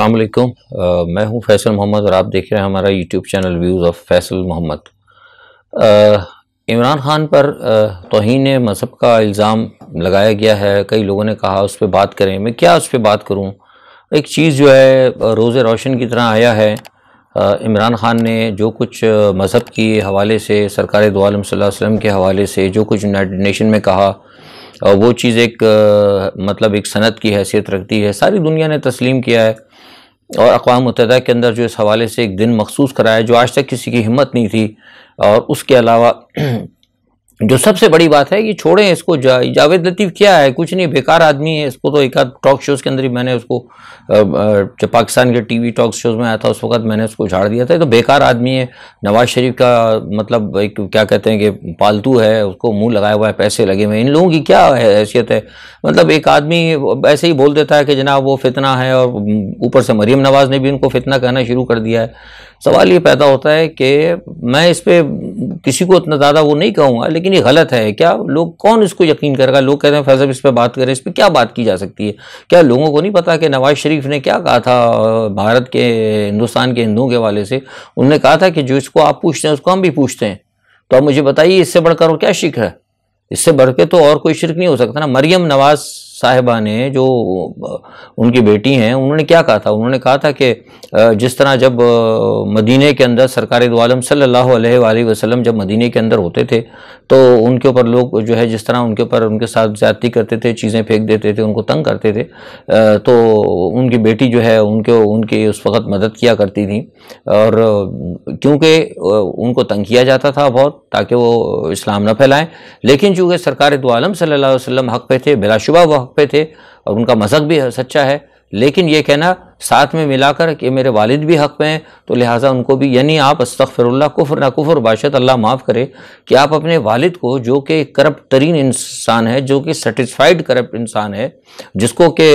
अस्सलाम मैं हूं फैसल मोहम्मद और आप देख रहे हैं हमारा YouTube channel views of Faisal Mohammad Imran Khan पर तोहन मज़हब का इल्ज़ाम लगाया गया है कई लोगों ने कहा उस पर बात करें मैं क्या उस पर बात करूं एक चीज़ जो है रोज़ रोशन की तरह आया है इमरान ख़ान ने जो कुछ मज़हब के हवाले से सरकार दोम वसम के हवाले से जो कुछ यूनाइटेड नेशन में कहा वो चीज़ एक मतलब एक सनत की हैसियत रखती है सारी दुनिया ने तस्लीम किया है और अकवा मुतहदा के अंदर जो इस हवाले से एक दिन मखसूस कराया जो आज तक किसी की हिम्मत नहीं थी और उसके अलावा जो सबसे बड़ी बात है कि छोड़ें इसको जा, जावेद लतीफ़ क्या है कुछ नहीं बेकार आदमी है इसको तो एक आध टॉक शोज़ के अंदर ही मैंने उसको जब पाकिस्तान के टीवी टॉक शोज़ में आया था उस वक्त मैंने उसको झाड़ दिया था तो बेकार आदमी है नवाज़ शरीफ का मतलब एक क्या कहते हैं कि पालतू है उसको मुंह लगाया हुआ है पैसे लगे हुए इन लोगों की क्या हैसियत है मतलब एक आदमी ऐसे ही बोल देता है कि जनाब वो फितना है और ऊपर से मरीम नवाज़ ने भी उनको फितना कहना शुरू कर दिया है सवाल ये पैदा होता है कि मैं इस पर किसी को इतना ज़्यादा वो नहीं कहूँगा लेकिन ये गलत है क्या लोग कौन इसको यकीन करेगा लोग कहते हैं फैसल इस पर बात करें इस पर क्या बात की जा सकती है क्या लोगों को नहीं पता कि नवाज शरीफ ने क्या कहा था भारत के हिंदुस्तान के हिंदुओं के वाले से उनने कहा था कि जो इसको आप पूछते हैं उसको हम भी पूछते हैं तो आप मुझे बताइए इससे बढ़कर और क्या शिक्र है इससे बढ़ के तो और कोई शिरक नहीं हो सकता ना मरियम नवाज़ साहिबा ने जो उनकी बेटी हैं उन्होंने क्या कहा था उन्होंने कहा था कि जिस तरह जब मदीने के अंदर सरकार दो सल्ला सल्लल्लाहु अलैहि वसल्लम जब मदीने के अंदर होते थे तो उनके ऊपर लोग जो है जिस तरह उनके ऊपर उनके साथ ज्यादती करते थे चीज़ें फेंक देते थे उनको तंग करते थे तो उनकी बेटी जो है उनके उनकी उस वक़्त मदद किया करती थी और क्योंकि उनको तंग किया जाता था बहुत ताकि वो इस्लाम न फैलाएं लेकिन चूँकि सरकार दो सल्ला वसलम हक़ पे थे बिलाशुबा वह पे थे और उनका मज़हब भी सच्चा है लेकिन ये कहना साथ में मिलाकर कि मेरे वालिद भी हक़ में हैं तो लिहाजा उनको भी यानी आप अस्तफ़िरल्ला कुफर ना कुफर बाशत अल्लाह माफ़ करे कि आप अपने वालिद को जो कि करप्ट तरीन इंसान है जो कि सेटिस्फाइड करप्ट इंसान है जिसको के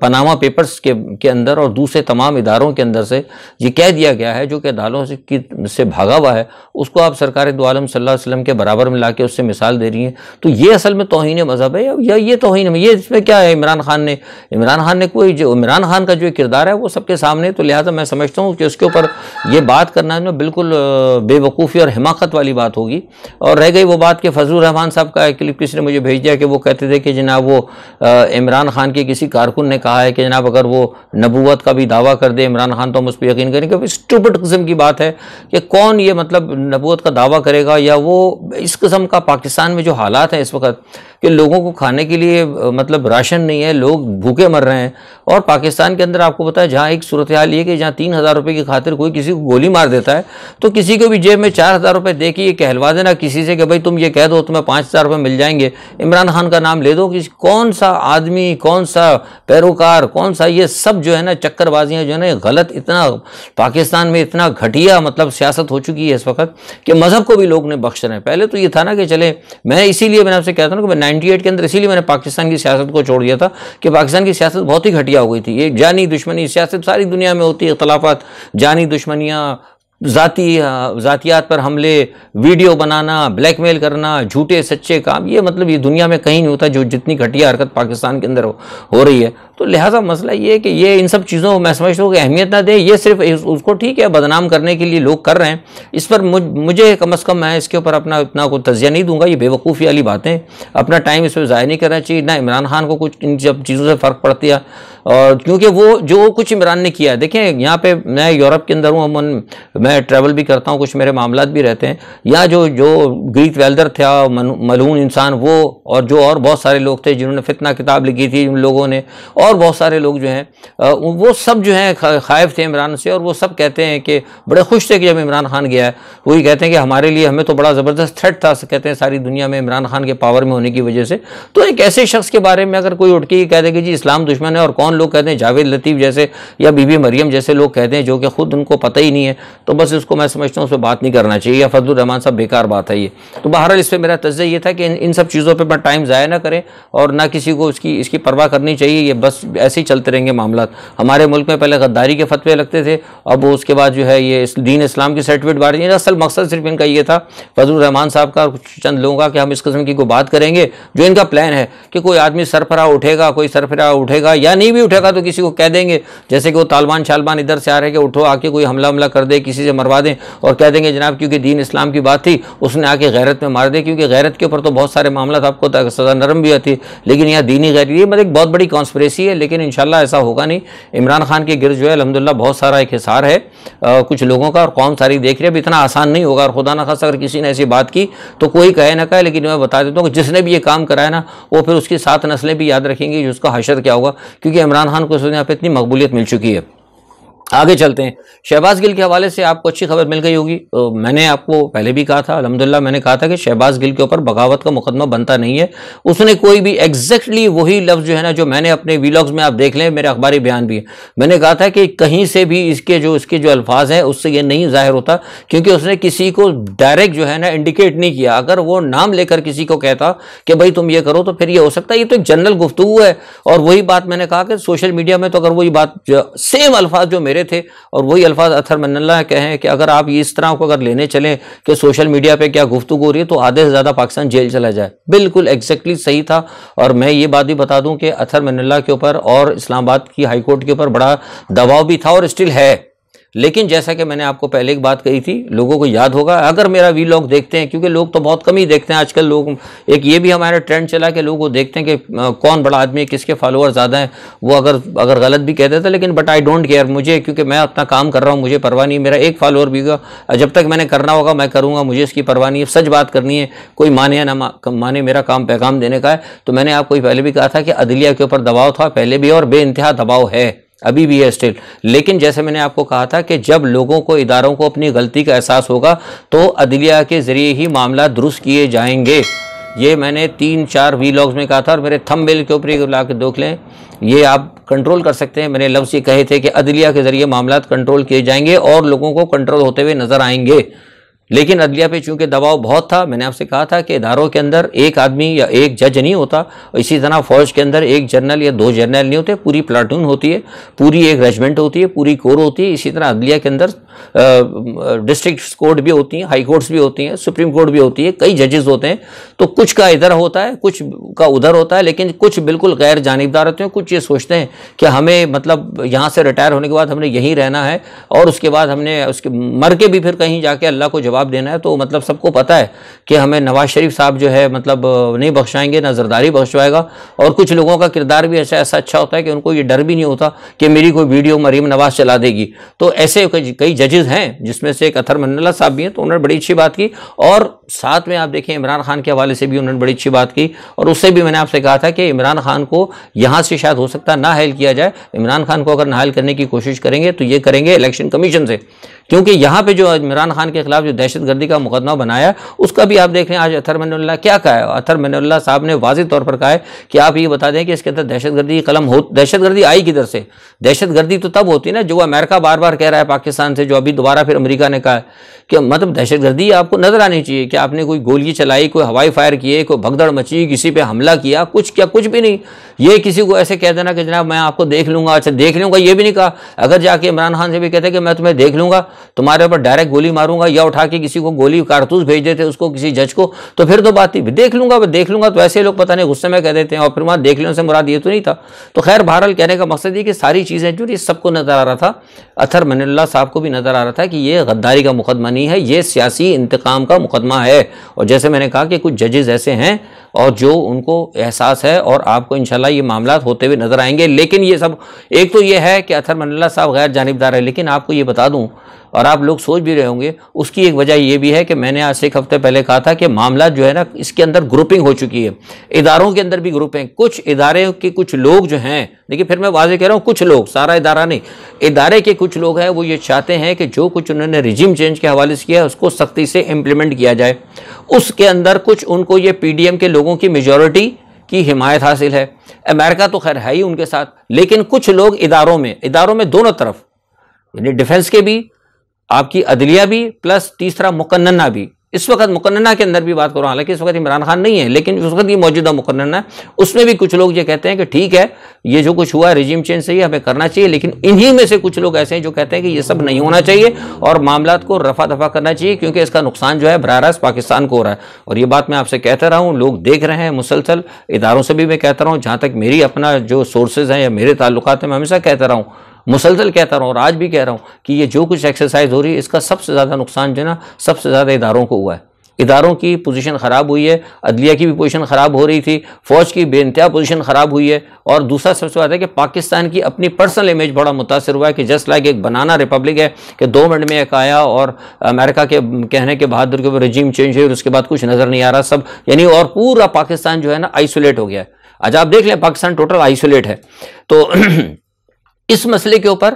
पनामा पेपर्स के के अंदर और दूसरे तमाम इदारों के अंदर से ये कह दिया गया है जो कि अदालों से से भागा हुआ है उसको आप सरकार दो आलम के बराबर में ला के उससे मिसाल दे रही हैं तो ये असल में तोहन मज़हब है या ये तोहन ये इसमें क्या है इमरान खान ने इमरान खान ने कोई जो इमरान खान का जो किरदार किरदार है वो सबके सामने तो लिहाजा मैं समझता हूँ कि उसके ऊपर ये बात करना में बिल्कुल बेवकूफ़ी और हिमाकत वाली बात होगी और रह गई वो बात कि फजल रहमान साहब का क्लिप किसी ने मुझे भेज दिया कि वो कहते थे कि जनाब वो इमरान खान के किसी कारकुन ने कहा है कि जनाब अगर वो नबूत का भी दावा कर दे इमरान खान तो हम उस पर यकीन करें क्योंकि स्टूपट कस्म की बात है कि कौन ये मतलब नबूत का दावा करेगा या वो इस कस्म का पाकिस्तान में जो हालात हैं इस वक्त कि लोगों को खाने के लिए मतलब राशन नहीं है लोग भूखे मर रहे हैं और पाकिस्तान के अंदर आप आपको पता है जहाँ एक सूरत हाल ये कि जहाँ तीन हज़ार रुपये की खातिर कोई किसी को गोली मार देता है तो किसी को भी जेब में चार हज़ार रुपये दे के ये कहलवा देना किसी से कि भाई तुम ये कह दो तुम्हें पाँच हज़ार रुपये मिल जाएंगे इमरान खान का नाम ले दो कि कौन सा आदमी कौन सा पैरोकार कौन सा ये सब जो है ना चक्करबाजियाँ जो है ना गलत इतना पाकिस्तान में इतना घटिया मतलब सियासत हो चुकी है इस वक्त कि मज़हब को भी लोग ने बख्श रहे हैं पहले तो ये था ना कि चले मैं इसीलिए मैंने आपसे कहता हूँ कि मैं नाइन्टी के अंदर इसीलिए मैंने पाकिस्तान की सियासत को छोड़ दिया था कि पाकिस्तान की सियासत बहुत ही घटिया हो गई थी ये जानी दुश्मन दुश्मनी सियासत सारी दुनिया में होती है अख्तलाफात जानी दुश्मनियाँ ज़ाती ज़ातियात पर हमले वीडियो बनाना ब्लैकमेल करना झूठे सच्चे काम ये मतलब ये दुनिया में कहीं नहीं होता जो जितनी घटिया हरकत पाकिस्तान के अंदर हो, हो रही है तो लिहाजा मसला ये है कि ये इन सब चीज़ों को मैं समझता हूँ कि अहमियत ना दे ये सिर्फ उसको ठीक है बदनाम करने के लिए लोग कर रहे हैं इस पर मुझ, मुझे कम अज़ कम मैं इसके ऊपर अपना इतना को तजिया नहीं दूंगा ये बेवकूफ़ी वाली बातें अपना टाइम इस पर ज़ाया नहीं करना चाहिए ना इमरान खान को कुछ इन सब चीज़ों से फ़र्क पड़ती है और क्योंकि वो जो कुछ इमरान ने किया है देखें यहाँ पे मैं यूरोप के अंदर हूँ अमन मैं ट्रैवल भी करता हूँ कुछ मेरे मामला भी रहते हैं या जो जो ग्रीक वेल्डर था मलून इंसान वो और जो और बहुत सारे लोग थे जिन्होंने फितना किताब लिखी थी उन लोगों ने और बहुत सारे लोग जो हैं वो सब जो हैं खायफ थे इमरान से और वो सब कहते हैं कि बड़े खुश थे कि जब इमरान खान गया है वही कहते हैं कि हमारे लिए हमें तो बड़ा ज़बरदस्त थ्रेट था कहते हैं सारी दुनिया में इमरान खान के पावर में होने की वजह से तो एक ऐसे शख्स के बारे में अगर कोई उठ के कह दे कि जी इस्लाम दुश्मन है और कौन लोग कहते हैं जावेद लतीफ़ जैसे या बीबी मरियम जैसे लोग कहते हैं जो कि खुद उनको पता ही नहीं है तो बस इसको मैं समझता हूँ उस पर बात नहीं करना चाहिए या फजलरहमान साहब बेकार बात है ये तो बहरहाल इस पर मेरा तजय ये था कि इन इन सब चीज़ों पर मैं टाइम ज़ाया ना करें और ना किसी को उसकी इसकी परवाह करनी चाहिए ये बस ऐसे ही चलते रहेंगे मामला हमारे मुल्क में पहले गद्दारी के फतवे लगते थे अब उसके बाद जो है ये दीन इस्लाम की सर्टिफिकेट बांट असल मकसद सिर्फ इनका ये था फजलरहमान साहब का कुछ चंद लोगों का कि हम इस किस्म की को बात करेंगे जो इनका प्लान है कि कोई आदमी सरफरा उठेगा कोई सरफरा उठेगा या नहीं भी उठेगा तो किसी को कह देंगे जैसे कि वो तालिबान शालबान इधर से आ रहे कि उठो आके कोई हमला हमला कर दे किसी से मरवा दें और कह देंगे जनाब क्योंकि दीन इस्लाम की बात थी उसने आके गैरत में मार दे क्योंकि गैरत के ऊपर तो बहुत सारे मामला आपको सजा नरम भी आती है लेकिन यहाँ दीनी गैर ये मतलब एक बहुत बड़ी कॉन्स्परेसी है लेकिन इन ऐसा होगा नहीं इमरान खान के गिर जो है अलहमदिल्ला बहुत सारा एक हिसार है कुछ लोगों का और कौन सारी देख रहे अभी इतना आसान नहीं होगा और खुदा ना खास अगर किसी ने ऐसी बात की तो कोई कहे ना कहे लेकिन मैं बता देता हूँ जिसने भी ये काम कराया ना वो फिर उसकी सात नस्लें भी याद रखेंगी उसका हशर क्या होगा क्योंकि इमरान खान को इस यहाँ पर इतनी मकबूलियत मिल चुकी है आगे चलते हैं शहबाज गिल के हवाले से आपको अच्छी खबर मिल गई होगी तो मैंने आपको पहले भी कहा था अलहमदिल्ला मैंने कहा था कि शहबाज गिल के ऊपर बगावत का मुकदमा बनता नहीं है उसने कोई भी एग्जैक्टली वही लफ्ज़ जो है ना जो मैंने अपने वीलॉग्स में आप देख लें मेरे अखबारी बयान भी है मैंने कहा था कि कहीं से भी इसके जो इसके जो अल्फाज हैं उससे ये नहीं ज़ाहिर होता क्योंकि उसने किसी को डायरेक्ट जो है ना इंडिकेट नहीं किया अगर वो नाम लेकर किसी को कहता कि भाई तुम ये करो तो फिर ये हो सकता है ये तो एक जनरल गुफ्तु है और वही बात मैंने कहा कि सोशल मीडिया में तो अगर वही बात सेम अल्फाज जो मेरे मेरे थे और वही अल्फाज अथर मन्नल्ला कहें कि अगर आप इस तरह को अगर लेने चलें कि सोशल मीडिया पर क्या गुफ्तु हो रही है तो आधे से ज़्यादा पाकिस्तान जेल चला जाए बिल्कुल एग्जैक्टली सही था और मैं ये बात भी बता दूँ कि अथर मन्नल्ला के ऊपर और इस्लामाबाद की हाईकोर्ट के ऊपर बड़ा दबाव भी था और स्टिल है लेकिन जैसा कि मैंने आपको पहले एक बात कही थी लोगों को याद होगा अगर मेरा वी लॉग देखते हैं क्योंकि लोग तो बहुत कम ही देखते हैं आजकल लोग एक ये भी हमारा ट्रेंड चला कि लोग वो देखते हैं कि कौन बड़ा आदमी है किसके फॉलोअर ज़्यादा हैं वो अगर अगर गलत भी कहते थे लेकिन बट आई डोंट केयर मुझे क्योंकि मैं अपना काम कर रहा हूँ मुझे परवाह नहीं मेरा एक फॉलोअर भी होगा जब तक मैंने करना होगा मैं करूँगा मुझे इसकी परवाह नहीं है सच बात करनी है कोई माने या ना माने मेरा काम पैगाम देने का है तो मैंने आपको पहले भी कहा था कि अदलिया के ऊपर दबाव था पहले भी और बे दबाव है अभी भी है स्टिल लेकिन जैसे मैंने आपको कहा था कि जब लोगों को इदारों को अपनी गलती का एहसास होगा तो अदलिया के ज़रिए ही मामला दुरुस्त किए जाएंगे ये मैंने तीन चार वी में कहा था और मेरे थम बिल के ऊपर ला के देख लें ये आप कंट्रोल कर सकते हैं मैंने लफ्ज़ ये कहे थे कि अदलिया के ज़रिए मामला कंट्रोल किए जाएंगे और लोगों को कंट्रोल होते हुए नज़र आएंगे लेकिन अदलिया पे चूंकि दबाव बहुत था मैंने आपसे कहा था कि इदारों के अंदर एक आदमी या एक जज नहीं होता इसी तरह फौज के अंदर एक जनरल या दो जनरल नहीं होते पूरी प्लाटून होती है पूरी एक रेजिमेंट होती है पूरी कोर होती है इसी तरह अदलिया के अंदर डिस्ट्रिक्ट कोर्ट भी होती हैं हाई कोर्ट्स भी होती हैं सुप्रीम कोर्ट भी होती है कई जजेस होते हैं तो कुछ का इधर होता है कुछ का उधर होता है लेकिन कुछ बिल्कुल गैर जानबदार होते हैं कुछ ये सोचते हैं कि हमें मतलब यहाँ से रिटायर होने के बाद हमने यहीं रहना है और उसके बाद हमने उसके मर के भी फिर कहीं जाके अल्लाह को जवाब जवाब देना है तो मतलब सबको पता है कि हमें नवाज शरीफ साहब जो है मतलब नहीं बख्शाएंगे ना जरदारी बख्शवाएगा और कुछ लोगों का किरदार भी ऐसा ऐसा अच्छा होता है कि उनको ये डर भी नहीं होता कि मेरी कोई वीडियो मरीम नवाज चला देगी तो ऐसे कई जजेज़ हैं जिसमें से एक अथर मंडला साहब भी हैं तो उन्होंने बड़ी अच्छी बात की और साथ में आप देखें इमरान खान के हवाले से भी उन्होंने बड़ी अच्छी बात की और उससे भी मैंने आपसे कहा था कि इमरान खान को यहाँ से शायद हो सकता है ना हायल किया जाए इमरान खान को अगर नाहल करने की कोशिश करेंगे तो ये करेंगे इलेक्शन कमीशन से क्योंकि यहाँ पे जो इमरान खान के खिलाफ जो दहशत गर्दी का मुकदमा बनाया उसका भी आप देख रहे हैं आज अथर मनुल्ला क्या कहा है अथर मनुल्ला साहब ने वाज तौर पर कहा है कि आप ये बता दें कि इसके अंदर दहशत गर्दी कलम हो दहशत गर्दी आई किधर से दहशत गर्दी तो तब होती है ना जो अमेरिका बार बार कह रहा है पाकिस्तान से जो अभी दोबारा फिर अमरीका ने कहा है कि मतलब दहशत गर्दी आपको नजर आनी चाहिए कि आपने कोई गोली चलाई कोई हवाई फायर किए कोई भगदड़ मची किसी पर हमला किया कुछ क्या कुछ भी नहीं ये किसी को ऐसे कह देना कि जनाब मैं आपको देख लूँगा अच्छा देख लूँगा ये भी नहीं कहा अगर जाके इमरान खान से भी कहते कि मैं तुम्हें देख लूँगा तुम्हारे ऊपर डायरेक्ट गोली मारूंगा या उठा के किसी को गोली कारतूस भेज देते उसको किसी जज को तो फिर तो बात थी देख लूंगा देख लूंगा तो ऐसे लोग पता नहीं गुस्से में कह देते हैं और फिर वहां देख लेने से मुराद ये तो नहीं था तो खैर बहरहाल कहने का मकसद ये कि सारी चीज़ें जो ये सबको नज़र आ रहा था अथर मनिल्ला साहब को भी नज़र आ रहा था कि ये गद्दारी का मुकदमा नहीं है ये सियासी इंतकाम का मुकदमा है और जैसे मैंने कहा कि कुछ जजेज़ ऐसे हैं और जो उनको एहसास है और आपको इंशाल्लाह ये मामला होते हुए नज़र आएंगे लेकिन ये सब एक तो ये है कि अथर मंडला साहब गैर जानबदार है लेकिन आपको ये बता दूँ और आप लोग सोच भी रहे होंगे उसकी एक वजह यह भी है कि मैंने आज से एक हफ्ते पहले कहा था कि मामला जो है ना इसके अंदर ग्रुपिंग हो चुकी है इदारों के अंदर भी ग्रुपिंग कुछ इदारे के कुछ लोग जो हैं देखिए फिर मैं वाजे कह रहा हूँ कुछ लोग सारा इदारा नहीं इदारे के कुछ लोग हैं वो ये चाहते हैं कि जो कुछ उन्होंने रिजिम चेंज के हवाले से किया है उसको सख्ती से इम्प्लीमेंट किया जाए उसके अंदर कुछ उनको ये पी के लोग लोगों की मेजोरिटी की हिमायत हासिल है अमेरिका तो खैर है ही उनके साथ लेकिन कुछ लोग इदारों में इदारों में दोनों तरफ यानी डिफेंस के भी आपकी अदलिया भी प्लस तीसरा मुकन्ना भी इस वक्त मुकन्ना के अंदर भी बात करूँ हालांकि इस वक्त इमरान खान नहीं है लेकिन उस वक्त ये मौजूदा मुकन्ना है उसमें भी कुछ लोग ये कहते हैं कि ठीक है ये जो कुछ हुआ है रिजीम चेंज सही हमें करना चाहिए लेकिन इन्हीं में से कुछ लोग ऐसे हैं जो कहते हैं कि ये सब नहीं होना चाहिए और मामला को रफा दफा करना चाहिए क्योंकि इसका नुकसान जो है बरह पाकिस्तान को हो रहा है और ये बात मैं आपसे कहता रहा हूँ लोग देख रहे हैं मुसलसल इदारों से भी मैं कहता रहा हूँ जहाँ तक मेरी अपना जो सोर्सेज हैं या मेरे ताल्लुक हैं मैं हमेशा कहता रहा हूँ मुसलसल कहता रहा हूँ और आज भी कह रहा हूँ कि ये जो कुछ एक्सरसाइज हो रही है इसका सबसे ज़्यादा नुकसान जो है ना सबसे ज़्यादा इदारों को हुआ है इदारों की पोजीशन ख़राब हुई है अदलिया की भी पोजीशन ख़राब हो रही थी फ़ौज की बेानतहा पोजीशन ख़राब हुई है और दूसरा सबसे बात है कि पाकिस्तान की अपनी पर्सनल इमेज बड़ा मुतासर हुआ है कि जस्ट लाइक एक बनाना रिपब्लिक है कि दो मिनट में एक आया और अमेरिका के कहने के बहादुर के रजीम चेंज हुई और उसके बाद कुछ नज़र नहीं आ रहा सब यानी और पूरा पाकिस्तान जो है ना आइसोलेट हो गया है आज आप देख लें पाकिस्तान टोटल आइसोलेट है तो इस मसले के ऊपर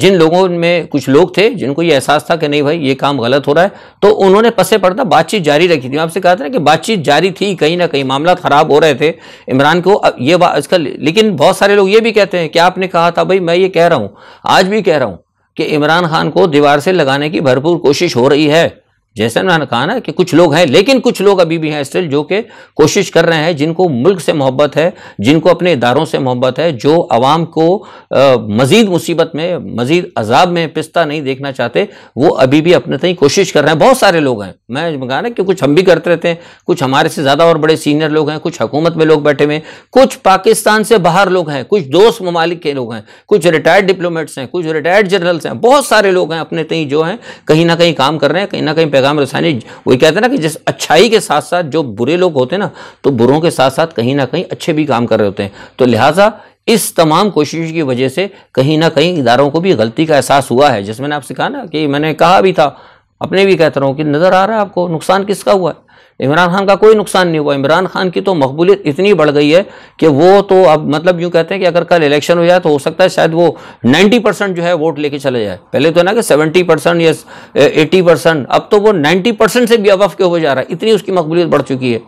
जिन लोगों में कुछ लोग थे जिनको ये एहसास था कि नहीं भाई ये काम गलत हो रहा है तो उन्होंने पसे पड़ता बातचीत जारी रखी थी आपसे कहा था ना कि बातचीत जारी थी कहीं ना कहीं मामला ख़राब हो रहे थे इमरान को ये बात इसका लेकिन बहुत सारे लोग ये भी कहते हैं कि आपने कहा था भाई मैं ये कह रहा हूँ आज भी कह रहा हूँ कि इमरान खान को दीवार से लगाने की भरपूर कोशिश हो रही है जैसे मैंने कहा ना कि कुछ लोग हैं लेकिन कुछ लोग अभी भी हैं स्टिल जो कि कोशिश कर रहे हैं जिनको मुल्क से मोहब्बत है जिनको अपने इदारों से मोहब्बत है जो आवाम को मजीद मुसीबत में मजीद अजाब में पिस्ता नहीं देखना चाहते वो अभी भी अपने तई कोशिश कर रहे हैं बहुत सारे लोग हैं मैं कहा ना कि कुछ हम भी करते रहते हैं कुछ हमारे से ज़्यादा और बड़े सीनियर लोग हैं कुछ हकूमत में लोग बैठे हुए हैं कुछ पाकिस्तान से बाहर लोग हैं कुछ दोस्त ममालिक के लोग हैं कुछ रिटायर्ड डिप्लोमेट्स हैं कुछ रिटायर्ड जनरल्स हैं बहुत सारे लोग हैं अपने तई जो हैं कहीं ना कहीं काम कर रहे हैं कहीं ना कहीं पैगाम रसानी वही कहते हैं ना कि जिस अच्छाई के साथ साथ जो बुरे लोग होते हैं ना तो बुरों के साथ साथ कहीं ना कहीं अच्छे भी काम कर रहे होते हैं तो लिहाजा इस तमाम कोशिश की वजह से कहीं ना कहीं इदारों को भी गलती का एहसास हुआ है जिसमें आपसे कहा ना कि मैंने कहा भी था अपने भी कहता रहा हूँ कि नज़र आ रहा है आपको नुकसान किसका हुआ है इमरान खान का कोई नुकसान नहीं हुआ इमरान खान की तो मकबूलियत इतनी बढ़ गई है कि वो तो अब मतलब यूँ कहते हैं कि अगर कल इलेक्शन हो जाए तो हो सकता है शायद वो 90 परसेंट जो है वोट लेके चले जाए पहले तो ना कि 70 परसेंट या 80 परसेंट अब तो वो 90 परसेंट से भी अबफ के हो जा रहा है इतनी उसकी मकबूलियत बढ़ चुकी है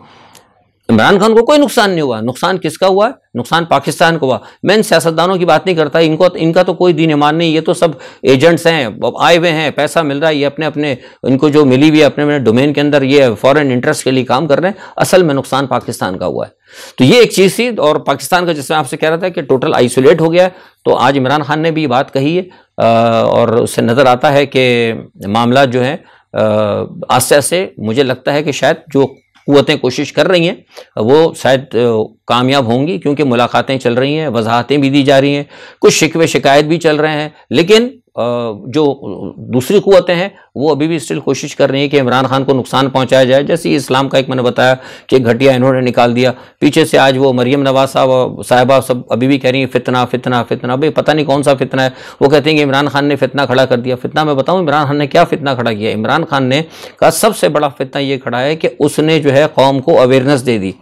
इमरान खान को कोई नुकसान नहीं हुआ नुकसान किसका हुआ नुकसान पाकिस्तान को हुआ मैं इन सियासतदानों की बात नहीं करता इनको इनका तो कोई दीन ईमान नहीं ये तो सब एजेंट्स हैं आए हुए हैं पैसा मिल रहा है ये अपने अपने इनको जो मिली हुई है अपने अपने डोमेन के अंदर ये फॉरेन इंटरेस्ट के लिए काम कर रहे हैं असल में नुकसान पाकिस्तान का हुआ है तो ये एक चीज़ थी और पाकिस्तान का जिसमें आपसे कह रहा था कि टोटल आइसोलेट हो गया है तो आज इमरान खान ने भी ये बात कही है और उससे नज़र आता है कि मामला जो है आस्ते आस्ते मुझे लगता है कि शायद जो कुतें कोशिश कर रही हैं वो शायद कामयाब होंगी क्योंकि मुलाकातें चल रही हैं वजाहतें भी दी जा रही हैं कुछ शिकवे शिकायत भी चल रहे हैं लेकिन जो दूसरी क़वतें हैं वो अभी भी स्टिल कोशिश कर रही हैं कि इमरान खान को नुकसान पहुंचाया जाए जैसे इस्लाम का एक मैंने बताया कि घटिया इन्होंने निकाल दिया पीछे से आज वो मरीम नवाज साहब साहिबा सब अभी भी कह रही हैं फितना फितना फितना भाई पता नहीं कौन सा फितना है वो कहते हैं कि इमरान खान ने फितना खड़ा कर दिया फितना मैं बताऊँ इमरान खान ने क्या फितना खड़ा किया इमरान खान ने कहा सबसे बड़ा फितना ये खड़ा है कि उसने जो है कौम को अवेयरनेस दे दी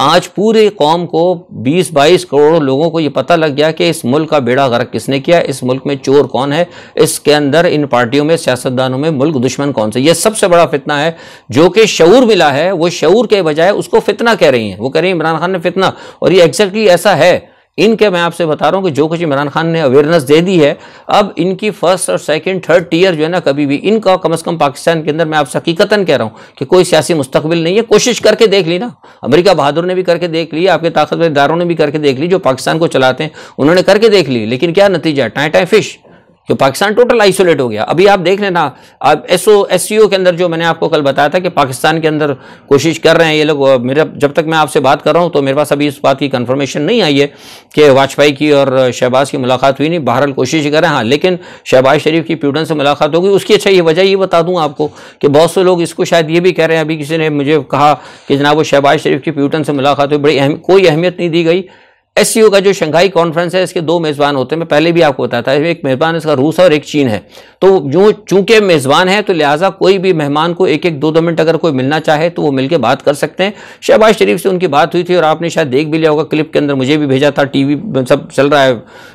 आज पूरे कौम को बीस बाईस करोड़ लोगों को ये पता लग गया कि इस मुल्क का बेड़ा गर्क किसने किया इस मुल्क में चोर कौन है इसके अंदर इन पार्टियों में सियासतदानों में मुल्क दुश्मन कौन से यह सबसे बड़ा फितना है जो कि शूर मिला है वो शूर के बजाय उसको फितना कह रही हैं वो कह रही हैं इमरान खान ने फितना और ये एग्जैक्टली ऐसा है इनके मैं आपसे बता रहा हूं कि जो कुछ इमरान खान ने अवेयरनेस दे दी है अब इनकी फर्स्ट और सेकंड थर्ड टीयर जो है ना कभी भी इनका कम से कम पाकिस्तान के अंदर मैं आपसे हकीकतन कह रहा हूं कि कोई सियासी मुस्तबिल नहीं है कोशिश करके देख ली ना अमरीका बहादुर ने भी करके देख ली आपके ताकतवर इदारों ने भी करके देख ली जो पाकिस्तान को चलाते हैं उन्होंने करके देख ली लेकिन क्या नतीजा टाए टाए फिश कि पाकिस्तान टोटल आइसोलेट हो गया अभी आप देख लेना आप एस ओ एस सी ओ के अंदर जो मैंने आपको कल बताया था कि पाकिस्तान के अंदर कोशिश कर रहे हैं ये लोग मेरा जब तक मैं आपसे बात कर रहा हूँ तो मेरे पास अभी इस बात की कन्फर्मेशन नहीं आई है कि वाजपेयी की और शहबाज की मुलाकात हुई नहीं बहरहाल कोशिश कर रहे हैं हाँ लेकिन शहबाज शरीफ की प्यूडन से मुलाकात होगी उसकी अच्छा ये वजह ये बता दूँ आपको कि बहुत से लोग इसको शायद ये भी कह रहे हैं अभी किसी ने मुझे कहा कि जनाब वो शहबाज शरीफ की प्यूटन से मुलाकात हुई बड़ी कोई अहमियत नहीं दी गई एस e का जो शंघाई कॉन्फ्रेंस है इसके दो मेज़बान होते हैं मैं पहले भी आपको बताया था एक मेज़बान इसका रूस है और एक चीन है तो जो चूंकि मेज़बान है तो लिहाजा कोई भी मेहमान को एक एक दो दो मिनट अगर कोई मिलना चाहे तो वो मिलकर बात कर सकते हैं शहबाज शरीफ से उनकी बात हुई थी और आपने शायद देख भी लिया होगा क्लिप के अंदर मुझे भी भेजा था टी सब चल रहा है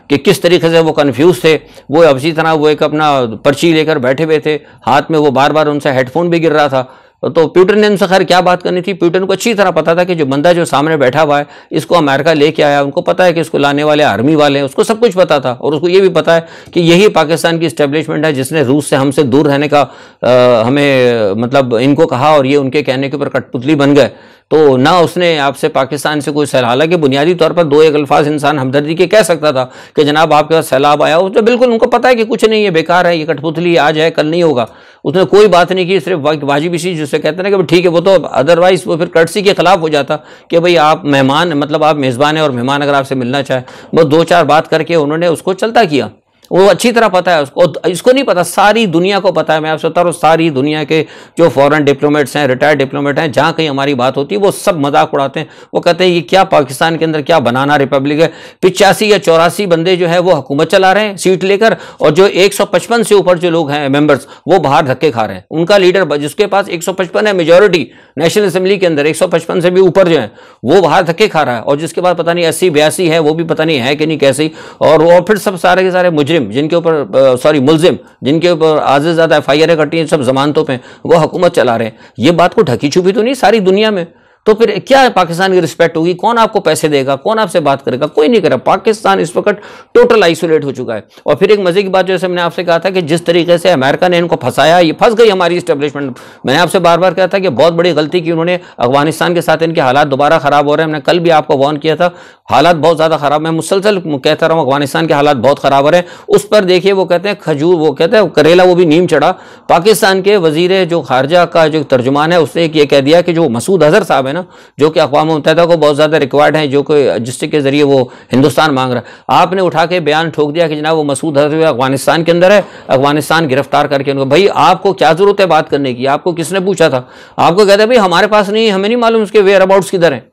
कि किस तरीके से वो कन्फ्यूज़ थे वो अब तरह वो एक अपना पर्ची लेकर बैठे हुए थे हाथ में वो बार बार उनसे हेडफोन भी गिर रहा था तो प्यूटन ने उनसे खैर क्या बात करनी थी प्यूटन को अच्छी तरह पता था कि जो बंदा जो सामने बैठा हुआ है इसको अमेरिका लेके आया उनको पता है कि इसको लाने वाले आर्मी वाले हैं उसको सब कुछ पता था और उसको ये भी पता है कि यही पाकिस्तान की इस्टेब्लिशमेंट है जिसने रूस से हमसे दूर रहने का आ, हमें मतलब इनको कहा और ये उनके कहने के ऊपर कठपुतली बन गए तो ना उसने आपसे पाकिस्तान से कोई सैलाब हालांकि बुनियादी तौर पर दो एक अल्फाज इंसान हमदर्दी के कह सकता था कि जनाब आपके पास सैलाब आया हो तो बिल्कुल उनको पता है कि कुछ नहीं है बेकार है ये कठपुतली आज है कल नहीं होगा उसने कोई बात नहीं की सिर्फ वक्त वाजिब इसी जिससे कहते ना कि ठीक है वो तो अदरवाइज वो फिर कर्टसी के खिलाफ हो जाता कि भाई आप मेहमान मतलब आप मेज़बान हैं और मेहमान अगर आपसे मिलना चाहे बस दो चार बात करके उन्होंने उसको चलता किया वो अच्छी तरह पता है उसको इसको नहीं पता सारी दुनिया को पता है मैं आपसे बता रहा हूँ सारी दुनिया के जो फॉरेन डिप्लोमेट्स हैं रिटायर्ड डिप्लोमेट हैं जहाँ कहीं हमारी बात होती है वो सब मजाक उड़ाते हैं वो कहते हैं ये क्या पाकिस्तान के अंदर क्या बनाना रिपब्लिक है पिचासी या चौरासी बंदे जो है वो हुकूमत चला रहे हैं सीट लेकर और जो एक से ऊपर जो लोग हैं मेम्बर्स वो बाहर धक्के खा रहे हैं उनका लीडर जिसके पास एक है मेजोरिटी नेशनल असेंबली के अंदर एक से भी ऊपर जो है वो बाहर धक्के खा रहा है और जिसके पास पता नहीं अस्सी बयासी है वो भी पता नहीं है कि नहीं कैसी और वो फिर सब सारे के सारे मुजरे मुलजिम जिनके ऊपर सॉरी मुलजिम जिनके ऊपर आज़ ज़्यादा एफ आई आर कटी हैं सब जमानतों पर वो हुकूमत चला रहे हैं ये बात को ढकी छुपी तो नहीं सारी दुनिया में तो फिर क्या पाकिस्तान की रिस्पेक्ट होगी कौन आपको पैसे देगा कौन आपसे बात करेगा कोई नहीं करेगा पाकिस्तान इस वक्त टोटल आइसोलेट हो चुका है और फिर एक मजे की बात जैसे मैंने आपसे कहा था कि जिस तरीके से अमेरिका ने इनको फंसाया ये फंस गई हमारी स्टेब्लिशमेंट मैंने आपसे बार बार कहा था कि बहुत बड़ी गलती की उन्होंने अफगानिस्तान के साथ इनके हालात दोबारा खराब हो रहे हैं हमने कल भी आपको वॉन किया था हालात बहुत ज़्यादा खराब मैं मुसलसल कहता रहा हूँ अफगानिस्तान के हालात बहुत खराब हो रहे हैं उस पर देखिए वो कहते हैं खजूर वो कहते हैं करेला वो भी नीम चढ़ा पाकिस्तान के वजीर जो खारजा का जो तर्जुमान है उसने एक ये कह दिया कि जो मसूद अजहर साहब है ना जो कि अकवा मुतहदा को बहुत ज़्यादा रिक्वायर्ड है जो कि जिसके के ज़रिए वो हिंदुस्तान मांग रहा है आपने उठा के बयान ठोक दिया कि जना वो मसूद हजर अफगानिस्तान के अंदर है अफगानिस्तान गिरफ्तार करके उनको भाई आपको क्या ज़रूरत है बात करने की आपको किसने पूछा था आपको कहते भाई हमारे पास नहीं हमें नहीं मालूम उसके वेयर अबाउट्स किधर हैं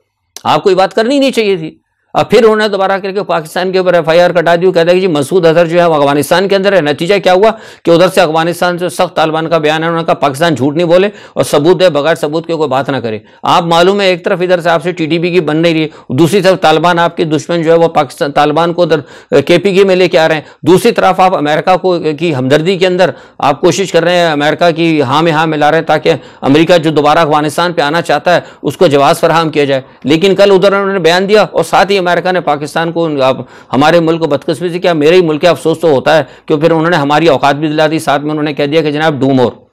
आपको ये बात करनी नहीं चाहिए थी अब फिर उन्होंने दोबारा करके पाकिस्तान के ऊपर एफ आई आर कटा दी कहता है कि जी मसूद अजहर जो है वो अफगानिस्तान के अंदर है नतीजा क्या हुआ कि उधर से अफगानिस्तान से सख्त तालिबान का बयान है उन्होंने कहा पाकिस्तान झूठ नहीं बोले और सबूत है बगैर सबूत के कोई बात ना करे आप मालूम है एक तरफ इधर से आपसे टी टी पी की बन नहीं रही है दूसरी तरफ तालिबान आपके दुश्मन जो है वो पाकिस्तान तालिबान को उधर के पी के में लेके आ रहे हैं दूसरी तरफ आप अमेरिका को की हमदर्दी के अंदर आप कोशिश कर रहे हैं अमेरिका की हाँ में हाँ मिला रहे हैं ताकि अमेरिका जो दोबारा अफगानिस्तान पर आना चाहता है उसको जवाब फराहम किया जाए लेकिन कल उधर उन्होंने बयान दिया और साथ ही अमेरिका ने पाकिस्तान को आप हमारे मुल्क को बदकस्मी से क्या मेरे ही मुल्क के अफसोस तो होता है क्यों फिर उन्होंने हमारी औकात भी दिला दी साथ में उन्होंने कह दिया कि जनाब डू मोर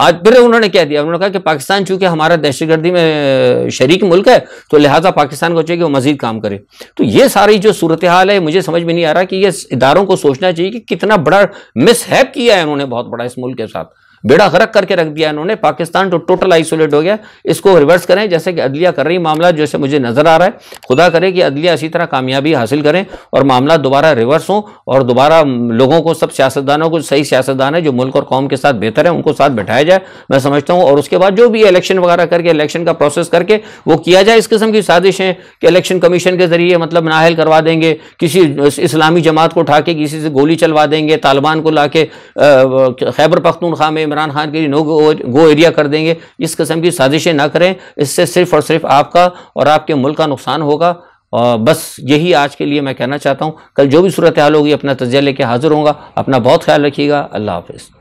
आज फिर उन्होंने कह दिया उन्होंने कहा कि पाकिस्तान चूंकि हमारा दहशतगर्दी में शरीक मुल्क है तो लिहाजा पाकिस्तान को चाहिए कि वो मजीद काम करे तो ये सारी जो सूरत हाल है मुझे समझ में नहीं आ रहा कि ये इदारों को सोचना चाहिए कि कितना बड़ा मिसहैप किया है उन्होंने बहुत बड़ा इस मुल्क के साथ बेड़ा गरक करके रख दिया इन्होंने पाकिस्तान तो टोटल आइसोलेट हो गया इसको रिवर्स करें जैसे कि अदलिया कर रही मामला जैसे मुझे नजर आ रहा है खुदा करे कि अदलिया इसी तरह कामयाबी हासिल करें और मामला दोबारा रिवर्स हो और दोबारा लोगों को सब सियासतदानों को सही सियासतदान है जो मुल्क और कौम के साथ बेहतर है उनको साथ बैठाया जाए मैं समझता हूँ और उसके बाद जो भी इलेक्शन वगैरह करके इलेक्शन का प्रोसेस करके वो किया जाए इस किस्म की साजिशें कि इलेक्शन कमीशन के जरिए मतलब नाहल करवा देंगे किसी इस्लामी जमात को उठा के किसी से गोली चलवा देंगे तालिबान को ला के खैबर पख्तूनखा में इमरान खान के नो गो एरिया कर देंगे इस किस्म की साजिशें ना करें इससे सिर्फ और सिर्फ आपका और आपके मुल्क का नुकसान होगा और बस यही आज के लिए मैं कहना चाहता हूँ कल जो भी सूरत हाल होगी अपना तजिया लेके हाजिर होगा अपना बहुत ख्याल रखिएगा अल्लाह हाफिज़